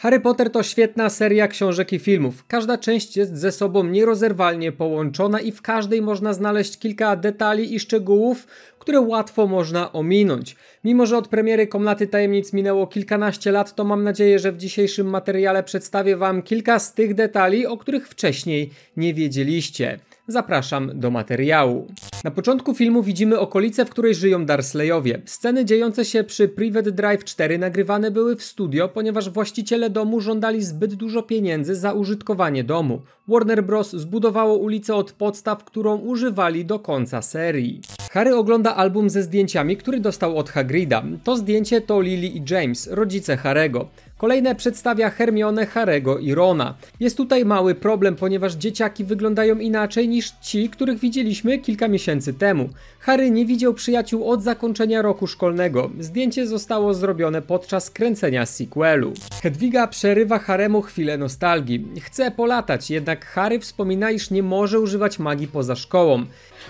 Harry Potter to świetna seria książek i filmów. Każda część jest ze sobą nierozerwalnie połączona i w każdej można znaleźć kilka detali i szczegółów, które łatwo można ominąć. Mimo, że od premiery Komnaty Tajemnic minęło kilkanaście lat, to mam nadzieję, że w dzisiejszym materiale przedstawię Wam kilka z tych detali, o których wcześniej nie wiedzieliście. Zapraszam do materiału. Na początku filmu widzimy okolice, w której żyją Darsleyowie. Sceny dziejące się przy Private Drive 4 nagrywane były w studio, ponieważ właściciele domu żądali zbyt dużo pieniędzy za użytkowanie domu. Warner Bros. zbudowało ulicę od podstaw, którą używali do końca serii. Harry ogląda album ze zdjęciami, który dostał od Hagrida. To zdjęcie to Lily i James, rodzice Harego. Kolejne przedstawia Hermione, Harego i Rona. Jest tutaj mały problem, ponieważ dzieciaki wyglądają inaczej niż ci, których widzieliśmy kilka miesięcy temu. Harry nie widział przyjaciół od zakończenia roku szkolnego. Zdjęcie zostało zrobione podczas kręcenia sequelu. Hedwiga przerywa Haremu chwilę nostalgii. Chce polatać, jednak Harry wspomina, iż nie może używać magii poza szkołą.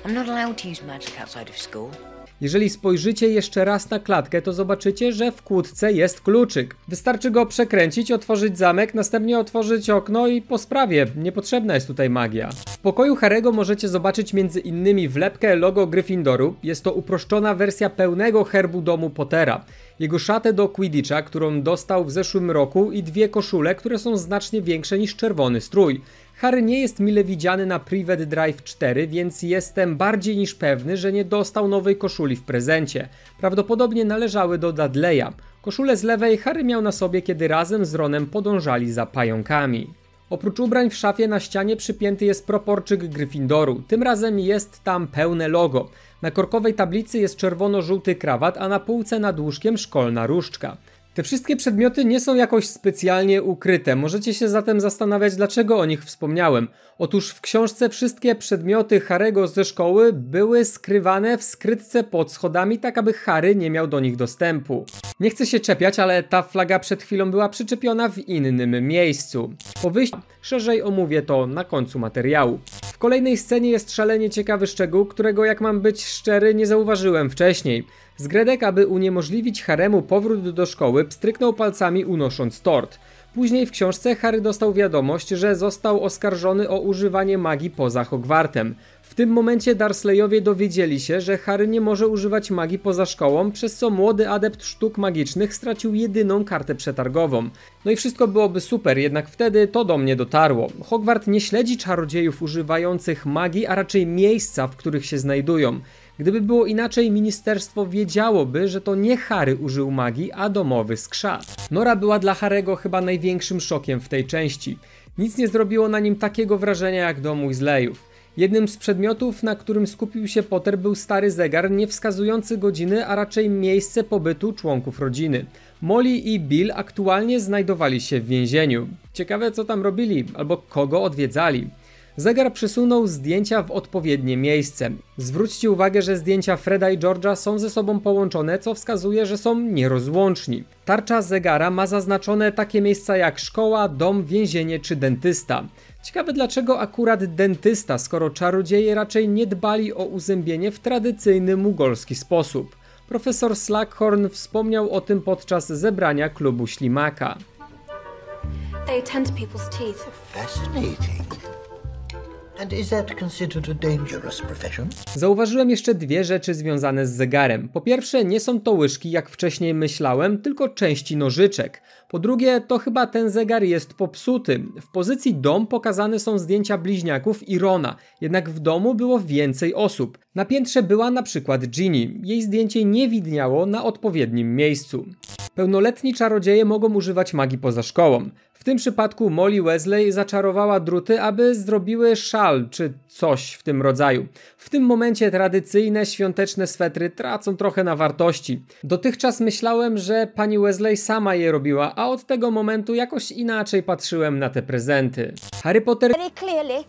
I'm not allowed to use magic outside of school. Jeżeli spojrzycie jeszcze raz na klatkę, to zobaczycie, że w kłódce jest kluczyk. Wystarczy go przekręcić, otworzyć zamek, następnie otworzyć okno i po sprawie. Niepotrzebna jest tutaj magia. W pokoju Harego możecie zobaczyć między innymi wlepkę logo Gryffindoru. Jest to uproszczona wersja pełnego herbu domu Pottera. Jego szatę do Quidditcha, którą dostał w zeszłym roku i dwie koszule, które są znacznie większe niż czerwony strój. Harry nie jest mile widziany na Private Drive 4, więc jestem bardziej niż pewny, że nie dostał nowej koszuli w prezencie. Prawdopodobnie należały do Dudleya. Koszulę z lewej Harry miał na sobie, kiedy razem z Ronem podążali za pająkami. Oprócz ubrań w szafie na ścianie przypięty jest proporczyk Gryffindoru. Tym razem jest tam pełne logo. Na korkowej tablicy jest czerwono-żółty krawat, a na półce nad łóżkiem szkolna różdżka. Te wszystkie przedmioty nie są jakoś specjalnie ukryte, możecie się zatem zastanawiać, dlaczego o nich wspomniałem. Otóż w książce wszystkie przedmioty Harego ze szkoły były skrywane w skrytce pod schodami, tak aby Harry nie miał do nich dostępu. Nie chcę się czepiać, ale ta flaga przed chwilą była przyczepiona w innym miejscu. Po wyjściu szerzej omówię to na końcu materiału kolejnej scenie jest szalenie ciekawy szczegół, którego jak mam być szczery nie zauważyłem wcześniej. Zgredek, aby uniemożliwić Haremu powrót do szkoły, pstryknął palcami unosząc tort. Później w książce Harry dostał wiadomość, że został oskarżony o używanie magii poza Hogwartem. W tym momencie Darsleyowie dowiedzieli się, że Harry nie może używać magii poza szkołą, przez co młody adept sztuk magicznych stracił jedyną kartę przetargową. No i wszystko byłoby super, jednak wtedy to do mnie dotarło. Hogwart nie śledzi czarodziejów używających magii, a raczej miejsca, w których się znajdują. Gdyby było inaczej, ministerstwo wiedziałoby, że to nie Harry użył magii, a domowy skrzat. Nora była dla Harego chyba największym szokiem w tej części. Nic nie zrobiło na nim takiego wrażenia jak z Weasleyów. Jednym z przedmiotów, na którym skupił się Potter, był stary zegar, nie wskazujący godziny, a raczej miejsce pobytu członków rodziny. Molly i Bill aktualnie znajdowali się w więzieniu. Ciekawe, co tam robili albo kogo odwiedzali. Zegar przysunął zdjęcia w odpowiednie miejsce. Zwróćcie uwagę, że zdjęcia Freda i George'a są ze sobą połączone, co wskazuje, że są nierozłączni. Tarcza zegara ma zaznaczone takie miejsca jak szkoła, dom, więzienie czy dentysta. Ciekawe dlaczego akurat dentysta, skoro czarodzieje raczej nie dbali o uzębienie w tradycyjny mugolski sposób. Profesor Slackhorn wspomniał o tym podczas zebrania klubu ślimaka. They tend people's teeth. Fascinating. And is that considered a dangerous profession? Zauważyłem jeszcze dwie rzeczy związane z zegarem. Po pierwsze, nie są to łyżki, jak wcześniej myślałem, tylko części nożyczek. Po drugie, to chyba ten zegar jest popsuty. W pozycji dom pokazane są zdjęcia bliźniaków i Rona, jednak w domu było więcej osób. Na piętrze była na przykład Ginny. Jej zdjęcie nie widniało na odpowiednim miejscu. Pełnoletni czarodzieje mogą używać magii poza szkołą. W tym przypadku Molly Wesley zaczarowała druty, aby zrobiły szal czy coś w tym rodzaju. W tym momencie tradycyjne świąteczne swetry tracą trochę na wartości. Dotychczas myślałem, że pani Wesley sama je robiła, a od tego momentu jakoś inaczej patrzyłem na te prezenty. Harry Potter. Very clearly.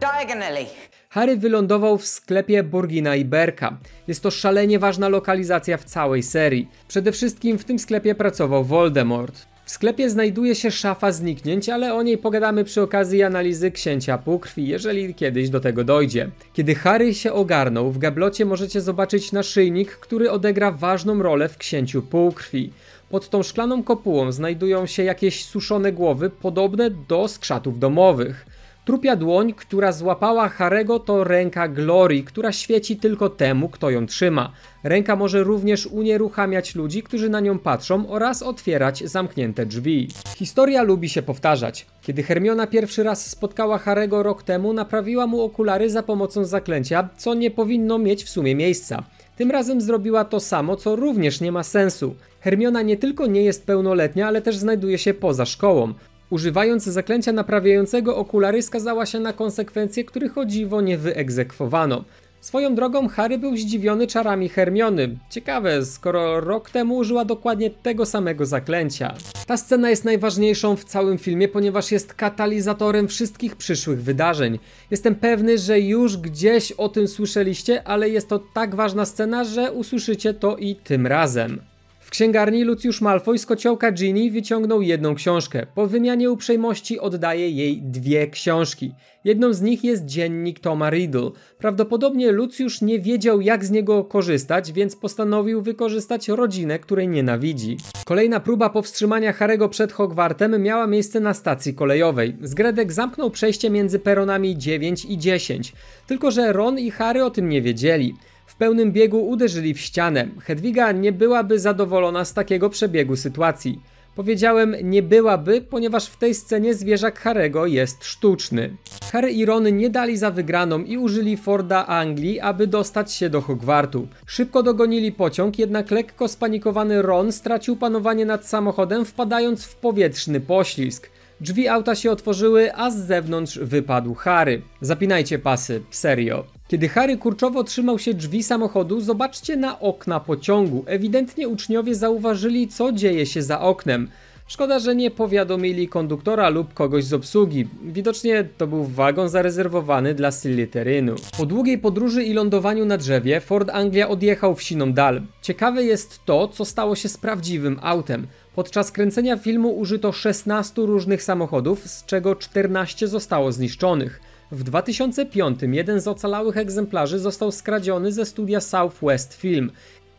Diagonally. Harry wylądował w sklepie Borgina i Berka. Jest to szalenie ważna lokalizacja w całej serii. Przede wszystkim w tym sklepie pracował Voldemort. W sklepie znajduje się szafa zniknięć, ale o niej pogadamy przy okazji analizy księcia półkrwi, jeżeli kiedyś do tego dojdzie. Kiedy Harry się ogarnął, w gablocie możecie zobaczyć naszyjnik, który odegra ważną rolę w księciu półkrwi. Pod tą szklaną kopułą znajdują się jakieś suszone głowy, podobne do skrzatów domowych. Trupia dłoń, która złapała Harego, to ręka Glory, która świeci tylko temu, kto ją trzyma. Ręka może również unieruchamiać ludzi, którzy na nią patrzą oraz otwierać zamknięte drzwi. Historia lubi się powtarzać. Kiedy Hermiona pierwszy raz spotkała Harego rok temu, naprawiła mu okulary za pomocą zaklęcia, co nie powinno mieć w sumie miejsca. Tym razem zrobiła to samo, co również nie ma sensu. Hermiona nie tylko nie jest pełnoletnia, ale też znajduje się poza szkołą. Używając zaklęcia naprawiającego okulary skazała się na konsekwencje, których o dziwo nie wyegzekwowano. Swoją drogą Harry był zdziwiony czarami Hermiony. Ciekawe, skoro rok temu użyła dokładnie tego samego zaklęcia. Ta scena jest najważniejszą w całym filmie, ponieważ jest katalizatorem wszystkich przyszłych wydarzeń. Jestem pewny, że już gdzieś o tym słyszeliście, ale jest to tak ważna scena, że usłyszycie to i tym razem. W księgarni Lucjusz Malfoy z kociołka Ginny wyciągnął jedną książkę. Po wymianie uprzejmości oddaje jej dwie książki. Jedną z nich jest dziennik Toma Riddle. Prawdopodobnie Lucjusz nie wiedział jak z niego korzystać, więc postanowił wykorzystać rodzinę, której nienawidzi. Kolejna próba powstrzymania Harego przed Hogwartem miała miejsce na stacji kolejowej. Zgredek zamknął przejście między peronami 9 i 10. Tylko, że Ron i Harry o tym nie wiedzieli pełnym biegu uderzyli w ścianę. Hedwiga nie byłaby zadowolona z takiego przebiegu sytuacji. Powiedziałem nie byłaby, ponieważ w tej scenie zwierzak Harego jest sztuczny. Harry i Ron nie dali za wygraną i użyli Forda Anglii, aby dostać się do Hogwartu. Szybko dogonili pociąg, jednak lekko spanikowany Ron stracił panowanie nad samochodem, wpadając w powietrzny poślizg. Drzwi auta się otworzyły, a z zewnątrz wypadł Harry. Zapinajcie pasy, serio. Kiedy Harry kurczowo trzymał się drzwi samochodu, zobaczcie na okna pociągu. Ewidentnie uczniowie zauważyli, co dzieje się za oknem. Szkoda, że nie powiadomili konduktora lub kogoś z obsługi. Widocznie to był wagon zarezerwowany dla Slytherynu. Po długiej podróży i lądowaniu na drzewie, Ford Anglia odjechał w siną dal. Ciekawe jest to, co stało się z prawdziwym autem. Podczas kręcenia filmu użyto 16 różnych samochodów, z czego 14 zostało zniszczonych. W 2005 jeden z ocalałych egzemplarzy został skradziony ze studia Southwest Film.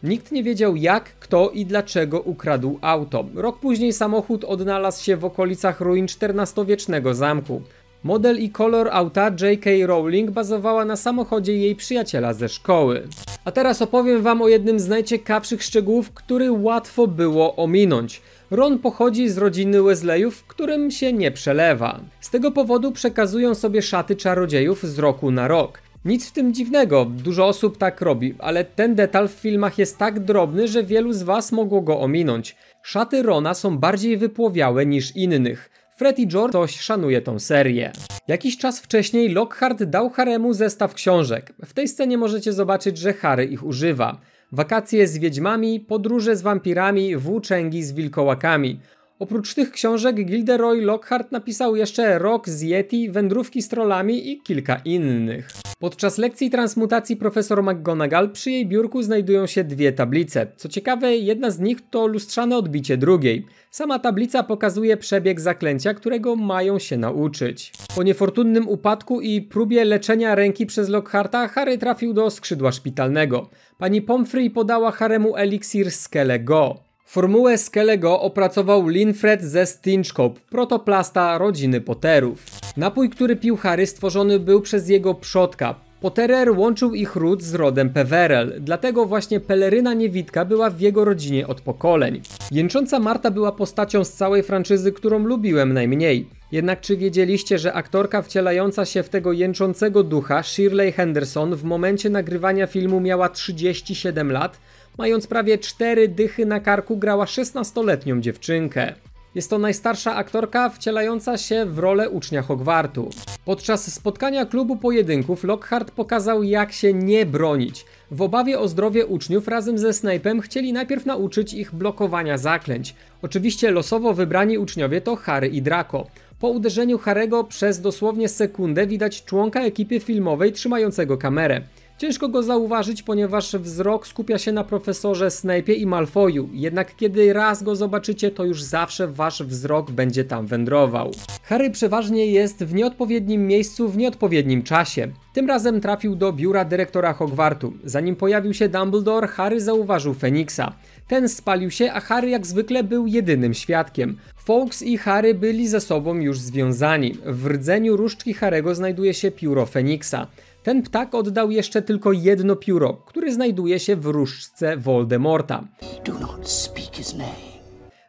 Nikt nie wiedział jak, kto i dlaczego ukradł auto. Rok później samochód odnalazł się w okolicach ruin XIV-wiecznego zamku. Model i kolor auta J.K. Rowling bazowała na samochodzie jej przyjaciela ze szkoły. A teraz opowiem Wam o jednym z najciekawszych szczegółów, który łatwo było ominąć. Ron pochodzi z rodziny Wesleyów, którym się nie przelewa. Z tego powodu przekazują sobie szaty czarodziejów z roku na rok. Nic w tym dziwnego, dużo osób tak robi, ale ten detal w filmach jest tak drobny, że wielu z was mogło go ominąć. Szaty Rona są bardziej wypłowiałe niż innych. Fred i George coś szanuje tą serię. Jakiś czas wcześniej Lockhart dał Haremu zestaw książek. W tej scenie możecie zobaczyć, że Harry ich używa. Wakacje z Wiedźmami, Podróże z Wampirami, Włóczęgi z Wilkołakami. Oprócz tych książek Gilderoy Lockhart napisał jeszcze Rok z Yeti, Wędrówki z Trollami i kilka innych. Podczas lekcji transmutacji profesor McGonagall przy jej biurku znajdują się dwie tablice. Co ciekawe, jedna z nich to lustrzane odbicie drugiej. Sama tablica pokazuje przebieg zaklęcia, którego mają się nauczyć. Po niefortunnym upadku i próbie leczenia ręki przez Lockharta, Harry trafił do skrzydła szpitalnego. Pani Pomfrey podała Haremu eliksir Skele Go. Formułę Skelego opracował Linfred ze Stinchcope, protoplasta rodziny Potterów. Napój, który pił Harry, stworzony był przez jego przodka. Potterer łączył ich ród z rodem Peverell, dlatego właśnie peleryna niewitka była w jego rodzinie od pokoleń. Jęcząca Marta była postacią z całej franczyzy, którą lubiłem najmniej. Jednak czy wiedzieliście, że aktorka wcielająca się w tego jęczącego ducha, Shirley Henderson, w momencie nagrywania filmu miała 37 lat? Mając prawie cztery dychy na karku, grała 16-letnią dziewczynkę. Jest to najstarsza aktorka wcielająca się w rolę ucznia Hogwartu. Podczas spotkania klubu pojedynków Lockhart pokazał jak się nie bronić. W obawie o zdrowie uczniów razem ze Snape'em chcieli najpierw nauczyć ich blokowania zaklęć. Oczywiście losowo wybrani uczniowie to Harry i Draco. Po uderzeniu Harego przez dosłownie sekundę widać członka ekipy filmowej trzymającego kamerę. Ciężko go zauważyć, ponieważ wzrok skupia się na profesorze Snape'ie i Malfoju, jednak kiedy raz go zobaczycie, to już zawsze wasz wzrok będzie tam wędrował. Harry przeważnie jest w nieodpowiednim miejscu w nieodpowiednim czasie. Tym razem trafił do biura dyrektora Hogwartu. Zanim pojawił się Dumbledore, Harry zauważył Feniksa. Ten spalił się, a Harry jak zwykle był jedynym świadkiem. Fawkes i Harry byli ze sobą już związani. W rdzeniu różdżki Harego znajduje się pióro Feniksa. Ten ptak oddał jeszcze tylko jedno pióro, które znajduje się w różdżce Voldemorta.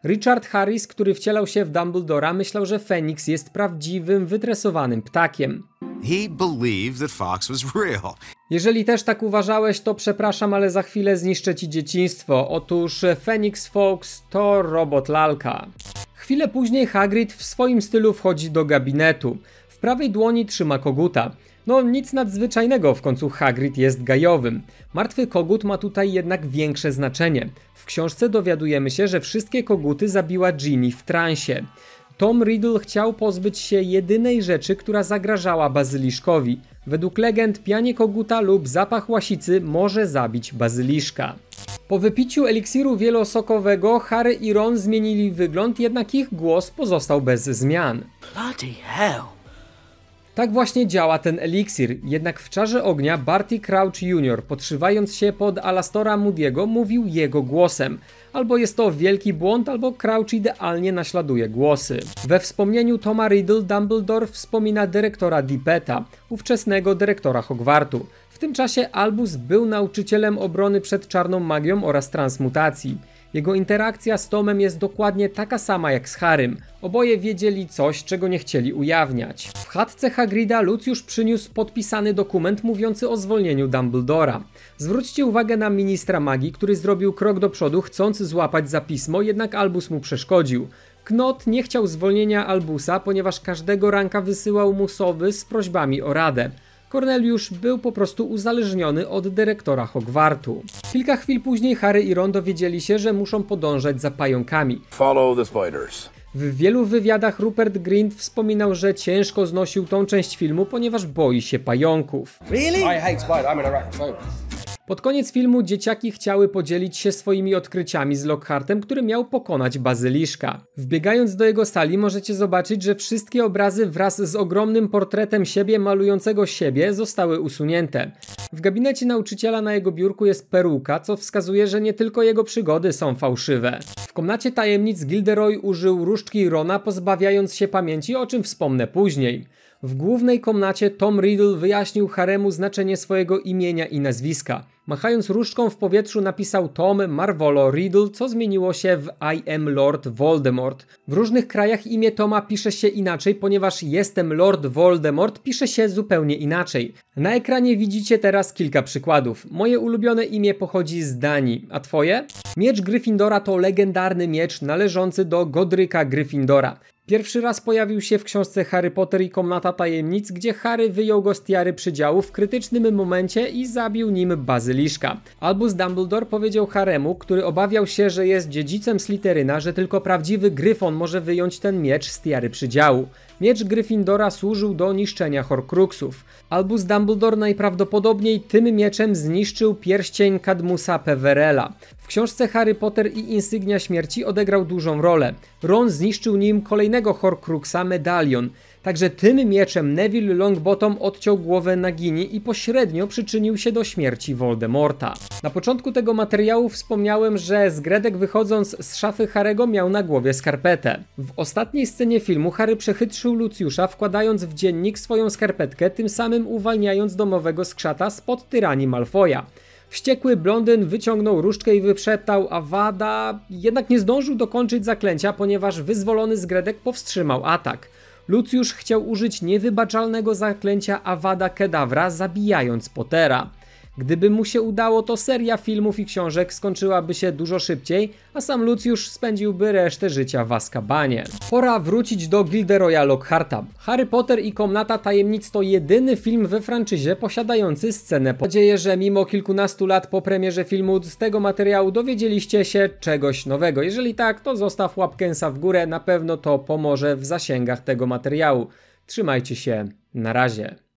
Richard Harris, który wcielał się w Dumbledora, myślał, że Feniks jest prawdziwym, wytresowanym ptakiem. Jeżeli też tak uważałeś, to przepraszam, ale za chwilę zniszczę ci dzieciństwo. Otóż Phoenix Fox to robot lalka. Chwilę później Hagrid w swoim stylu wchodzi do gabinetu prawej dłoni trzyma koguta. No nic nadzwyczajnego, w końcu Hagrid jest gajowym. Martwy kogut ma tutaj jednak większe znaczenie. W książce dowiadujemy się, że wszystkie koguty zabiła Ginny w transie. Tom Riddle chciał pozbyć się jedynej rzeczy, która zagrażała bazyliszkowi. Według legend pianie koguta lub zapach łasicy może zabić bazyliszka. Po wypiciu eliksiru wielosokowego Harry i Ron zmienili wygląd, jednak ich głos pozostał bez zmian. Bloody hell! Tak właśnie działa ten eliksir, jednak w czarze ognia Barty Crouch Jr. podszywając się pod Alastora Moody'ego mówił jego głosem. Albo jest to wielki błąd, albo Crouch idealnie naśladuje głosy. We wspomnieniu Toma Riddle Dumbledore wspomina dyrektora Dipeta, ówczesnego dyrektora Hogwartu. W tym czasie Albus był nauczycielem obrony przed czarną magią oraz transmutacji. Jego interakcja z Tomem jest dokładnie taka sama jak z Harym. Oboje wiedzieli coś, czego nie chcieli ujawniać. W chatce Hagrida Lucius przyniósł podpisany dokument mówiący o zwolnieniu Dumbledora. Zwróćcie uwagę na ministra magii, który zrobił krok do przodu, chcąc złapać za pismo, jednak Albus mu przeszkodził. Knot nie chciał zwolnienia Albusa, ponieważ każdego ranka wysyłał mu sowy z prośbami o radę. Corneliusz był po prostu uzależniony od dyrektora Hogwartu. Kilka chwil później Harry i Ron dowiedzieli się, że muszą podążać za pająkami. Follow the spiders. W wielu wywiadach Rupert Grint wspominał, że ciężko znosił tą część filmu, ponieważ boi się pająków. Really? I hate spiders. I'm an arachnophobe. Pod koniec filmu dzieciaki chciały podzielić się swoimi odkryciami z Lockhartem, który miał pokonać bazyliszka. Wbiegając do jego sali możecie zobaczyć, że wszystkie obrazy wraz z ogromnym portretem siebie malującego siebie zostały usunięte. W gabinecie nauczyciela na jego biurku jest peruka, co wskazuje, że nie tylko jego przygody są fałszywe. W komnacie tajemnic Gilderoy użył różdżki Rona, pozbawiając się pamięci, o czym wspomnę później. W głównej komnacie Tom Riddle wyjaśnił Haremu znaczenie swojego imienia i nazwiska. Machając różdżką w powietrzu napisał Tom Marvolo Riddle, co zmieniło się w I am Lord Voldemort. W różnych krajach imię Toma pisze się inaczej, ponieważ jestem Lord Voldemort pisze się zupełnie inaczej. Na ekranie widzicie teraz kilka przykładów. Moje ulubione imię pochodzi z Danii, a twoje? Miecz Gryffindora to legendarny miecz należący do Godryka Gryffindora. Pierwszy raz pojawił się w książce Harry Potter i Komnata Tajemnic, gdzie Harry wyjął go z tiary przydziału w krytycznym momencie i zabił nim bazyliszka. Albus Dumbledore powiedział Haremu, który obawiał się, że jest dziedzicem Slytheryna, że tylko prawdziwy Gryfon może wyjąć ten miecz z tiary przydziału. Miecz Gryffindora służył do niszczenia Horcruxów. Albus Dumbledore najprawdopodobniej tym mieczem zniszczył pierścień Kadmusa Peverella. W książce Harry Potter i Insygnia Śmierci odegrał dużą rolę. Ron zniszczył nim kolejnego Horcruxa medalion. Także tym mieczem Neville Longbottom odciął głowę Nagini i pośrednio przyczynił się do śmierci Voldemorta. Na początku tego materiału wspomniałem, że z Gredek wychodząc z szafy Harego miał na głowie skarpetę. W ostatniej scenie filmu Harry przechytrzył Luciusza wkładając w dziennik swoją skarpetkę, tym samym uwalniając domowego skrzata spod tyranii Malfoja. Wściekły blondyn wyciągnął różdżkę i wyprzeptał Wada jednak nie zdążył dokończyć zaklęcia, ponieważ wyzwolony z Gredek powstrzymał atak. Lucjusz chciał użyć niewybaczalnego zaklęcia Awada Kedavra, zabijając Pottera. Gdyby mu się udało, to seria filmów i książek skończyłaby się dużo szybciej, a sam Lucius spędziłby resztę życia w Azkabanie. Pora wrócić do Gilderoya Lockharta. Harry Potter i Komnata Tajemnic to jedyny film we franczyzie posiadający scenę. Mam nadzieję, że mimo kilkunastu lat po premierze filmu z tego materiału dowiedzieliście się czegoś nowego. Jeżeli tak, to zostaw łapkęsa w górę, na pewno to pomoże w zasięgach tego materiału. Trzymajcie się, na razie.